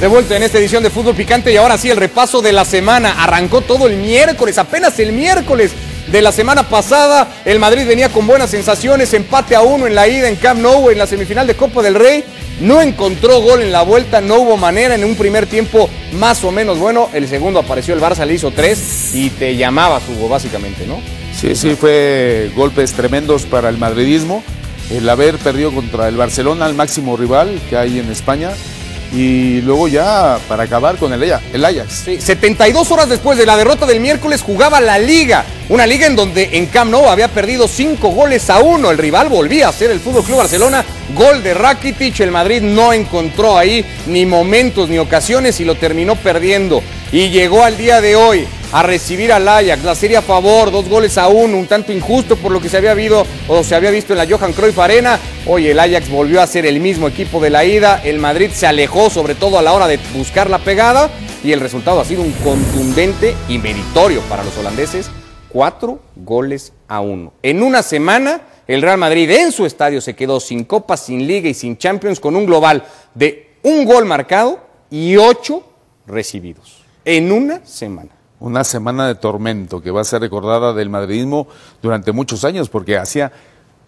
De vuelta en esta edición de Fútbol Picante y ahora sí el repaso de la semana. Arrancó todo el miércoles, apenas el miércoles de la semana pasada. El Madrid venía con buenas sensaciones, empate a uno en la ida en Camp Nou en la semifinal de Copa del Rey. No encontró gol en la vuelta, no hubo manera en un primer tiempo más o menos bueno. El segundo apareció el Barça, le hizo tres y te llamaba Hugo básicamente, ¿no? Sí, sí, fue golpes tremendos para el madridismo. El haber perdido contra el Barcelona, el máximo rival que hay en España y luego ya para acabar con el, el Ajax. 72 horas después de la derrota del miércoles jugaba la liga, una liga en donde en Camp Nou había perdido 5 goles a 1, el rival volvía a ser el Fútbol Club Barcelona, gol de Rakitic, el Madrid no encontró ahí ni momentos ni ocasiones y lo terminó perdiendo y llegó al día de hoy a recibir al Ajax. La serie a favor, dos goles a uno, un tanto injusto por lo que se había o se había visto en la Johan Cruyff Arena. Hoy el Ajax volvió a ser el mismo equipo de la ida. El Madrid se alejó, sobre todo a la hora de buscar la pegada. Y el resultado ha sido un contundente y meritorio para los holandeses. Cuatro goles a uno. En una semana. El Real Madrid en su estadio se quedó sin Copa, sin Liga y sin Champions con un global de un gol marcado y ocho recibidos en una semana una semana de tormento que va a ser recordada del madridismo durante muchos años, porque hacía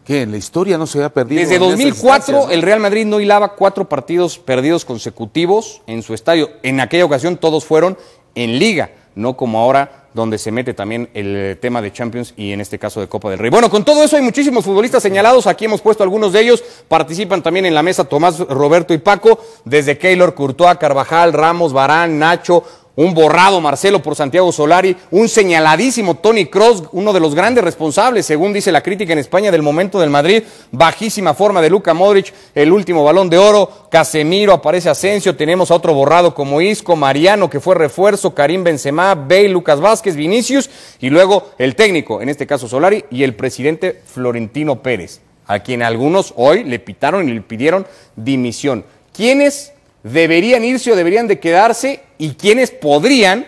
que en la historia no se había perdido. Desde 2004 el Real Madrid no hilaba cuatro partidos perdidos consecutivos en su estadio. En aquella ocasión todos fueron en liga, no como ahora donde se mete también el eh, tema de Champions y en este caso de Copa del Rey. Bueno, con todo eso hay muchísimos futbolistas señalados, aquí hemos puesto algunos de ellos, participan también en la mesa Tomás, Roberto y Paco, desde Keylor, Courtois, Carvajal, Ramos, Barán, Nacho, un borrado Marcelo por Santiago Solari, un señaladísimo Tony Cross, uno de los grandes responsables, según dice la crítica en España del momento del Madrid, bajísima forma de Luca Modric, el último balón de oro, Casemiro aparece Asensio, tenemos a otro borrado como Isco, Mariano que fue refuerzo, Karim Benzema, Bale, Lucas Vázquez, Vinicius y luego el técnico, en este caso Solari y el presidente Florentino Pérez, a quien algunos hoy le pitaron y le pidieron dimisión. ¿Quiénes deberían irse o deberían de quedarse y quienes podrían,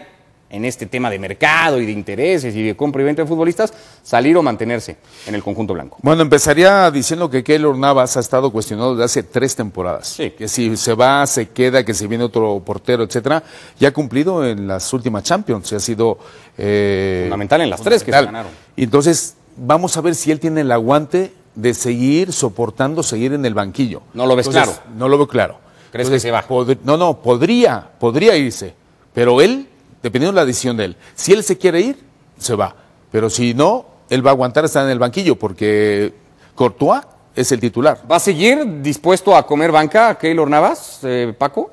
en este tema de mercado y de intereses y de compra y venta de futbolistas, salir o mantenerse en el conjunto blanco. Bueno, empezaría diciendo que Keylor Navas ha estado cuestionado desde hace tres temporadas. Que si se va, se queda, que si viene otro portero, etcétera. Ya ha cumplido en las últimas Champions, y ha sido... Eh, fundamental en las tres que se ganaron. entonces, vamos a ver si él tiene el aguante de seguir soportando, seguir en el banquillo. No lo ves claro. No lo veo claro. ¿Crees que se va? No, no, podría, podría irse. Pero él, dependiendo de la decisión de él, si él se quiere ir, se va. Pero si no, él va a aguantar estar en el banquillo porque Courtois es el titular. ¿Va a seguir dispuesto a comer banca Keylor Navas, eh, Paco?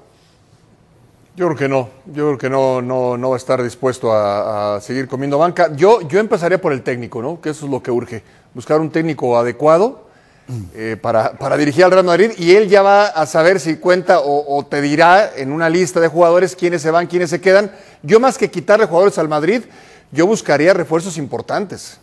Yo creo que no, yo creo que no, no, no va a estar dispuesto a, a, seguir comiendo banca. Yo, yo empezaría por el técnico, ¿no? Que eso es lo que urge, buscar un técnico adecuado eh, para, dirigir al Real Madrid y él ya va a saber si cuenta o, te dirá en una lista de jugadores quiénes se van, quiénes se quedan. Yo más que quitarle jugadores al Madrid, yo buscaría refuerzos importantes.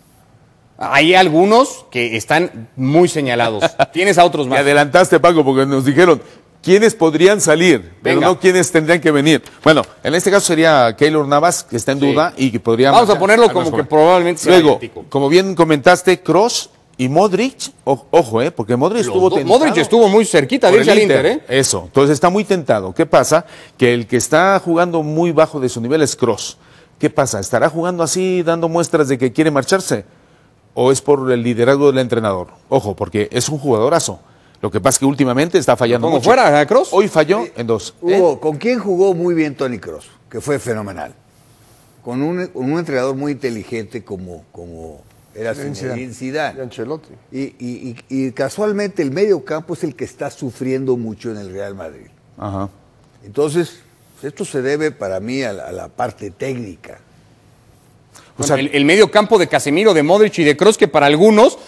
Hay algunos que están muy señalados. Tienes a otros más. Te adelantaste, Paco, porque nos dijeron, quiénes podrían salir, pero no quiénes tendrían que venir. Bueno, en este caso sería Keylor Navas, que está en duda y que podría. Vamos a ponerlo como que probablemente sea. Luego, como bien comentaste, Cross y Modric, ojo, eh, porque Modric estuvo tentado. Modric estuvo muy cerquita de irse Inter, ¿eh? Eso, entonces está muy tentado. ¿Qué pasa? Que el que está jugando muy bajo de su nivel es Cross. ¿Qué pasa? ¿Estará jugando así, dando muestras de que quiere marcharse? ¿O es por el liderazgo del entrenador? Ojo, porque es un jugadorazo. Lo que pasa es que últimamente está fallando fuera, Cross? ¿eh, Hoy falló en dos. ¿eh? ¿con quién jugó muy bien Tony Cross? Que fue fenomenal. Con un, un entrenador muy inteligente como, como era Zinedine Zidane. Y Y, y, y, casualmente el medio campo es el que está sufriendo mucho en el Real Madrid. Ajá. Entonces, esto se debe para mí a la, parte técnica. o sea, el, medio campo de Casemiro, de Modric y de Kroos, que para algunos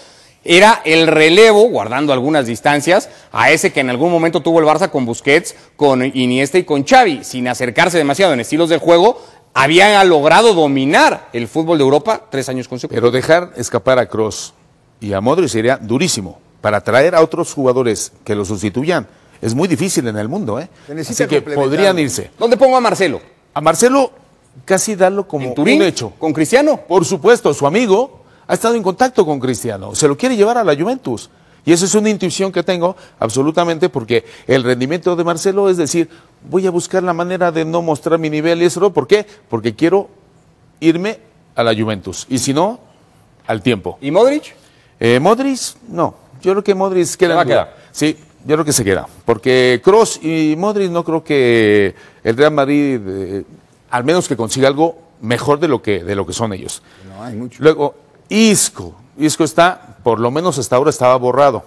era el relevo, guardando algunas distancias, a ese que en algún momento tuvo el Barça con Busquets, con Iniesta y con Xavi, sin acercarse demasiado en estilos del juego, habían logrado dominar el fútbol de Europa tres años consecutivos. Pero dejar escapar a Cross y a Modric sería durísimo para traer a otros jugadores que lo sustituyan. Es muy difícil en el mundo, ¿eh? Así que podrían irse. ¿Dónde pongo a Marcelo? A Marcelo casi darlo como un hecho. ¿Con Cristiano? Por supuesto, su amigo ha estado en contacto con Cristiano. Se lo quiere llevar a la Juventus. Y eso es una intuición que tengo absolutamente porque el rendimiento de Marcelo es decir, voy a buscar la manera de no mostrar mi nivel y eso, ¿por qué? Porque quiero irme a la Juventus y si no, al tiempo. ¿Y Modric? Eh, Modric, no. Yo creo que Modric queda. va a quedar? Sí, yo creo que se queda. Porque Cross y Modric no creo que el Real Madrid, eh, al menos que consiga algo mejor de lo que, de lo que son ellos. No hay mucho. Luego, Isco. Isco está, por lo menos hasta ahora estaba borrado,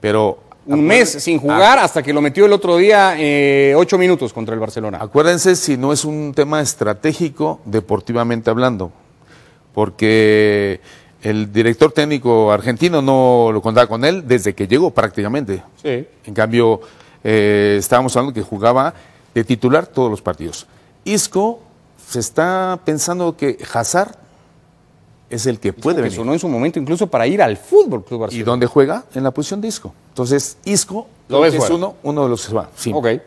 pero... Un mes sin jugar ah. hasta que lo metió el otro día eh, ocho minutos contra el Barcelona. Acuérdense si no es un tema estratégico deportivamente hablando, porque el director técnico argentino no lo contaba con él desde que llegó prácticamente. Sí. En cambio, eh, estábamos hablando que jugaba de titular todos los partidos. Isco se está pensando que Hazard es el que puede venir. Que sonó en su momento incluso para ir al fútbol Club Barcelona. ¿Y dónde juega? En la posición de Isco. Entonces, Isco es uno, uno de los que se va.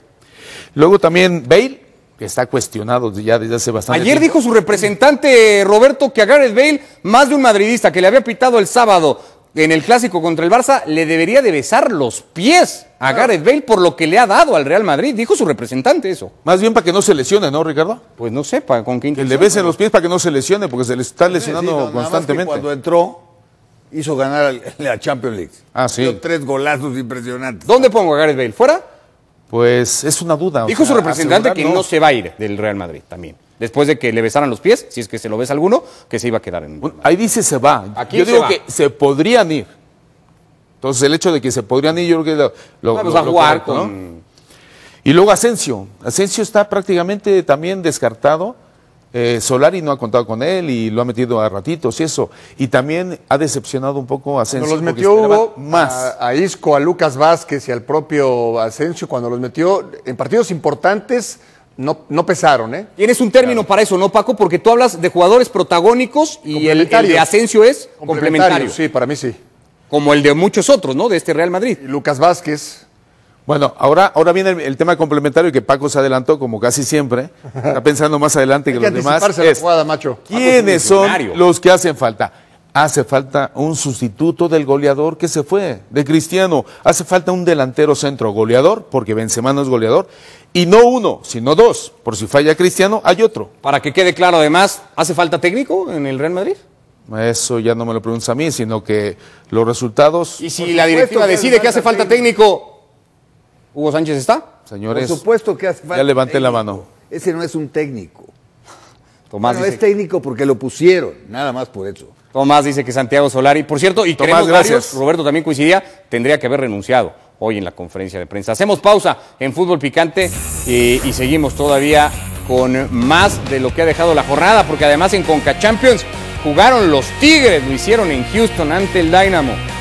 Luego también Bale, que está cuestionado ya desde hace bastante Ayer dijo su representante eh, Roberto que a Gareth Bale, más de un madridista que le había pitado el sábado en el clásico contra el Barça le debería de besar los pies a Gareth Bale por lo que le ha dado al Real Madrid. Dijo su representante eso. Más bien para que no se lesione, ¿no, Ricardo? Pues no sé, con quién. Que le besen los pies para que no se lesione, porque se le está lesionando constantemente. cuando entró, hizo ganar la Champions League. Ah, sí. tres golazos impresionantes. ¿Dónde pongo a Gareth Bale? ¿Fuera? Pues es una duda. Dijo su representante que no se va a ir del Real Madrid también después de que le besaran los pies, si es que se lo besa alguno, que se iba a quedar en. Ahí dice se va. yo digo que se podrían ir. Entonces, el hecho de que se podrían ir, yo creo que lo. lo a jugar Y luego Asensio. Asensio está prácticamente también descartado. Eh, Solari no ha contado con él y lo ha metido a ratitos y eso. Y también ha decepcionado un poco Asensio. Cuando los metió Hugo, más. A, a, Isco, a Lucas Vázquez y al propio Asensio, cuando los metió en partidos importantes no, no pesaron, ¿eh? Tienes un término para eso, ¿no, Paco? Porque tú hablas de jugadores protagónicos y el, de Asensio es complementario. Sí, para mí sí. Como el de muchos otros, ¿no? De este Real Madrid. Lucas Vázquez. Bueno, ahora, ahora viene el, tema complementario que Paco se adelantó, como casi siempre. Está pensando más adelante que, los demás. ¿Quiénes son los que hacen falta? Hace falta un sustituto del goleador que se fue, de Cristiano. Hace falta un delantero centro goleador, porque Benzema no es goleador. Y no uno, sino dos. Por si falla Cristiano, hay otro. Para que quede claro, además, ¿hace falta técnico en el Real Madrid? Eso ya no me lo pregunta a mí, sino que los resultados. Y si la directiva decide que hace falta técnico, ¿Hugo Sánchez está? Señores, por supuesto que hace falta. Ya levanté la mano. Ese no es un técnico. Tomás no es técnico porque lo pusieron, nada más por eso. Tomás dice que Santiago Solari, por cierto, y Tomás, gracias. Roberto también coincidía, tendría que haber renunciado hoy en la conferencia de prensa. Hacemos pausa en Fútbol Picante y, y seguimos todavía con más de lo que ha dejado la jornada, porque además en Conca Champions jugaron los Tigres, lo hicieron en Houston ante el Dynamo.